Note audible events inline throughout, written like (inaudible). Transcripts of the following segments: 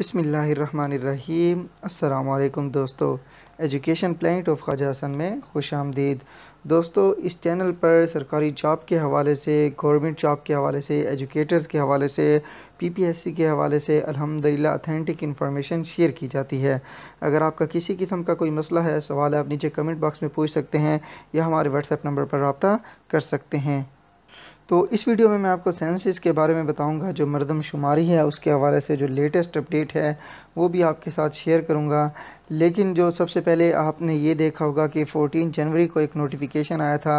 बसमीम् अल्लाम दोस्तों education planet of Khwaja Hasan में खुश आमदीद दोस्तों इस चैनल पर सरकारी जॉब के हवाले से गवर्नमेंट जॉब के हवाले से एजुकेटर्स के हवाले से पीपीएससी के हवाले से अल्हम्दुलिल्लाह अथेंटिक इन्फॉर्मेशन शेयर की जाती है अगर आपका किसी किस्म का कोई मसला है सवाल आप नीचे कमेंट बॉक्स में पूछ सकते हैं या हमारे व्हाट्सएप नंबर पर रबता कर सकते हैं तो इस वीडियो में मैं आपको सेंसिस के बारे में बताऊंगा जो मरदमशुमारी है उसके हवाले से जो लेटेस्ट अपडेट है वो भी आपके साथ शेयर करूंगा लेकिन जो सबसे पहले आपने ये देखा होगा कि 14 जनवरी को एक नोटिफिकेशन आया था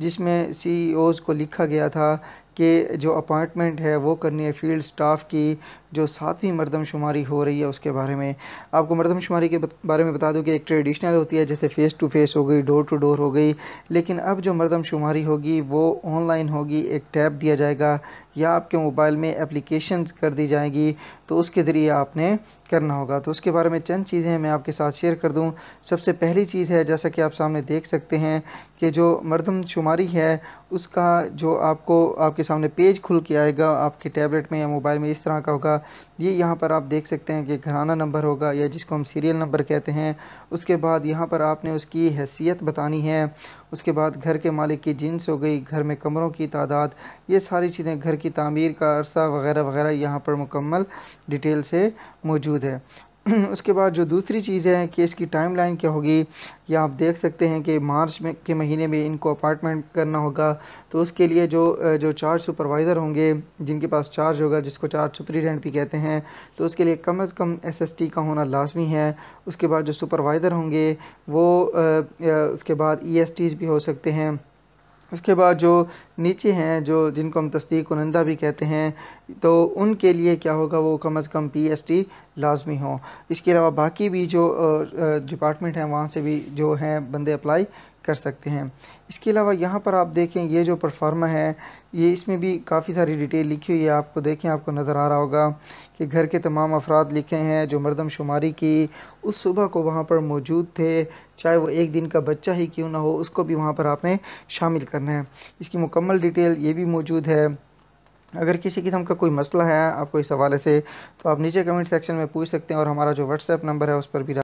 जिसमें सी e को लिखा गया था के जो अपॉइंटमेंट है वो करनी है फील्ड स्टाफ की जो सातवीं मरदमशुमारी हो रही है उसके बारे में आपको मरदमशुमारी के बारे में बता दूं कि एक ट्रेडिशनल होती है जैसे फ़ेस टू फेस हो गई डोर टू डोर हो गई लेकिन अब जो मरदमशुमारी होगी वो ऑनलाइन होगी एक टैब दिया जाएगा या आपके मोबाइल में एप्लीकेशन कर दी जाएगी तो उसके ज़रिए आपने करना होगा तो उसके बारे में चंद चीज़ें मैं आपके साथ शेयर कर दूँ सबसे पहली चीज़ है जैसा कि आप सामने देख सकते हैं कि जो मरदमशुमारी है उसका जो आपको आपके सामने पेज खुल के आएगा आपके टैबलेट में या मोबाइल में इस तरह का होगा ये यह यहाँ पर आप देख सकते हैं कि घराना नंबर होगा या जिसको हम सीरियल नंबर कहते हैं उसके बाद यहाँ पर आपने उसकी हैसियत बतानी है उसके बाद घर के मालिक की जिन्स हो गई घर में कमरों की तादाद ये सारी चीज़ें घर की तमीर का अरसा वगैरह वगैरह यहाँ पर मुकम्मल डिटेल से मौजूद है (clears throat) उसके बाद जो दूसरी चीज़ है कि इसकी टाइमलाइन क्या होगी या आप देख सकते हैं कि मार्च में के महीने में इनको अपार्टमेंट करना होगा तो उसके लिए जो जो चार्ज सुपरवाइज़र होंगे जिनके पास चार्ज होगा जिसको चार्ज सुप्रीडेंट भी कहते हैं तो उसके लिए कम अज़ कम एसएसटी का होना लाजमी है उसके बाद जो सुपरवाइज़र होंगे वो उसके बाद ई e भी हो सकते हैं उसके बाद जो नीचे हैं जो जिनको हम तस्दीक कुनंदा भी कहते हैं तो उनके लिए क्या होगा वो कम अज़ कम पी एस टी लाजमी हो इसके अलावा बाकी भी जो डिपार्टमेंट हैं वहाँ से भी जो हैं बंदे अप्लाई कर सकते हैं इसके अलावा यहाँ पर आप देखें ये जो परफार्मा है ये इसमें भी काफ़ी सारी डिटेल लिखी हुई है आपको देखें आपको नज़र आ रहा होगा कि घर के तमाम अफराद लिखे हैं जो मरदमशुमारी की उस सुबह को वहाँ पर मौजूद थे चाहे वो एक दिन का बच्चा ही क्यों ना हो उसको भी वहाँ पर आपने शामिल करना है इसकी मुकम्मल डिटेल ये भी मौजूद है अगर किसी किस्म का कोई मसला है आपको इस हवाले से तो आप नीचे कमेंट सेक्शन में पूछ सकते हैं और हमारा जो व्हाट्सएप नंबर है उस पर भी